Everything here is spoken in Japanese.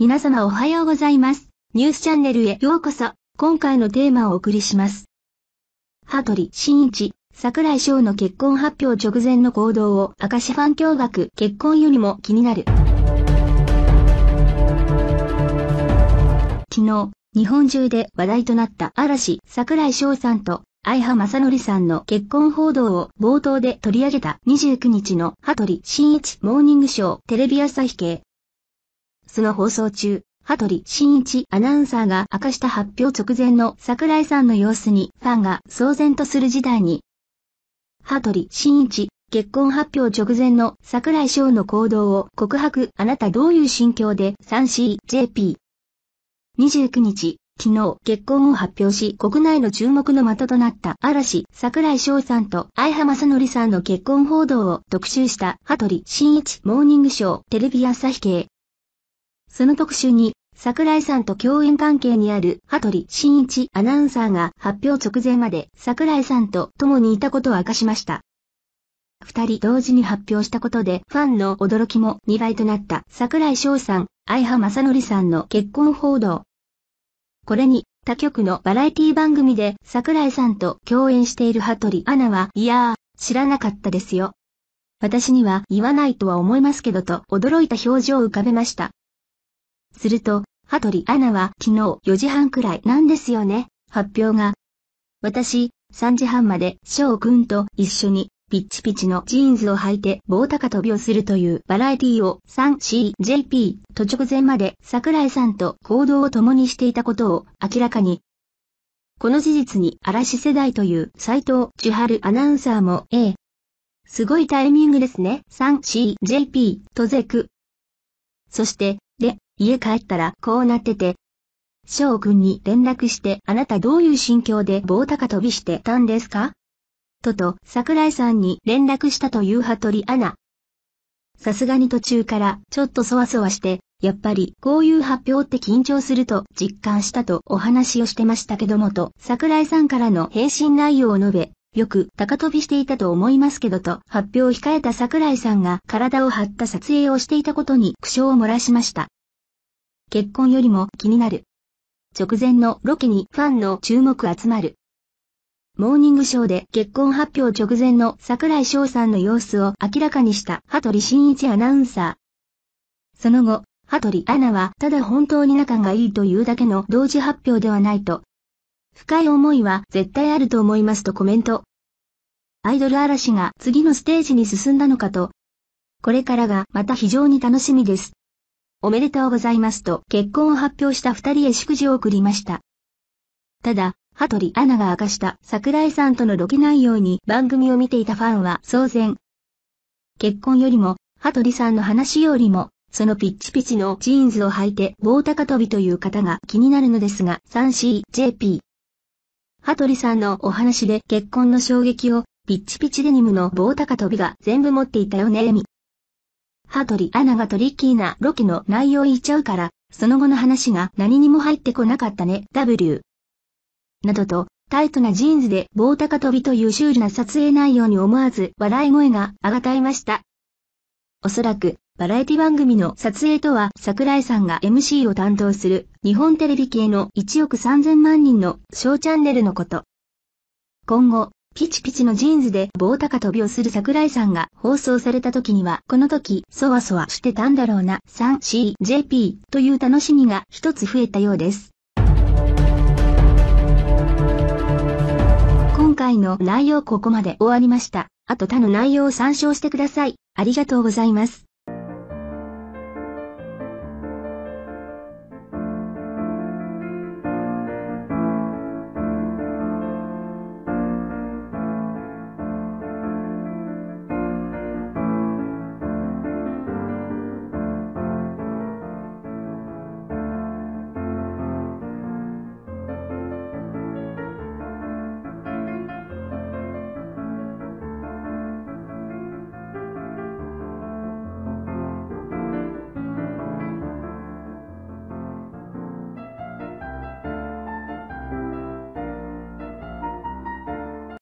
皆様おはようございます。ニュースチャンネルへようこそ。今回のテーマをお送りします。羽鳥慎一、桜井翔の結婚発表直前の行動を明石ファン驚愕結婚よりも気になる。昨日、日本中で話題となった嵐桜井翔さんと相葉正則さんの結婚報道を冒頭で取り上げた29日の羽鳥慎一モーニングショーテレビ朝日系その放送中、羽鳥慎一アナウンサーが明かした発表直前の桜井さんの様子にファンが騒然とする事態に。羽鳥慎一、結婚発表直前の桜井翔の行動を告白あなたどういう心境で 3CJP。29日、昨日結婚を発表し国内の注目の的となった嵐桜井翔さんと相浜正則さんの結婚報道を特集した羽鳥慎一モーニングショーテレビ朝日系その特集に、桜井さんと共演関係にある羽鳥慎一アナウンサーが発表直前まで桜井さんと共にいたことを明かしました。二人同時に発表したことでファンの驚きも2倍となった桜井翔さん、相葉正則さんの結婚報道。これに、他局のバラエティ番組で桜井さんと共演している羽鳥アナは、いやー、知らなかったですよ。私には言わないとは思いますけどと驚いた表情を浮かべました。すると、トリアナは昨日4時半くらいなんですよね、発表が。私、3時半まで翔くんと一緒にピッチピチのジーンズを履いて棒高跳びをするというバラエティを 3CJP と直前まで桜井さんと行動を共にしていたことを明らかに。この事実に嵐世代という斎藤千春アナウンサーも A。すごいタイミングですね 3CJP とゼク。そしてで、家帰ったらこうなってて。翔くんに連絡してあなたどういう心境で棒高飛びしてたんですかとと、桜井さんに連絡したというトリアナ。さすがに途中からちょっとそわそわして、やっぱりこういう発表って緊張すると実感したとお話をしてましたけどもと桜井さんからの返信内容を述べ、よく高飛びしていたと思いますけどと発表を控えた桜井さんが体を張った撮影をしていたことに苦笑を漏らしました。結婚よりも気になる。直前のロケにファンの注目集まる。モーニングショーで結婚発表直前の桜井翔さんの様子を明らかにした羽鳥慎一アナウンサー。その後、羽鳥アナはただ本当に仲がいいというだけの同時発表ではないと。深い思いは絶対あると思いますとコメント。アイドル嵐が次のステージに進んだのかと、これからがまた非常に楽しみです。おめでとうございますと結婚を発表した二人へ祝辞を送りました。ただ、トリアナが明かした桜井さんとのロケ内容に番組を見ていたファンは騒然。結婚よりも、トリさんの話よりも、そのピッチピチのジーンズを履いて棒高跳びという方が気になるのですが 3CJP。トリさんのお話で結婚の衝撃をピッチピチデニムの棒高跳びが全部持っていたよねエミ。ハトリアナがトリッキーなロケの内容言っちゃうから、その後の話が何にも入ってこなかったね W。などと、タイトなジーンズで棒高跳びというシュールな撮影内容に思わず笑い声が上がたえました。おそらく、バラエティ番組の撮影とは桜井さんが MC を担当する日本テレビ系の1億3000万人の小チャンネルのこと。今後、ピチピチのジーンズで棒高跳びをする桜井さんが放送された時には、この時、そわそわしてたんだろうな、3CJP という楽しみが一つ増えたようです。今回の内容ここまで終わりました。あと他の内容を参照してください。ありがとうございます。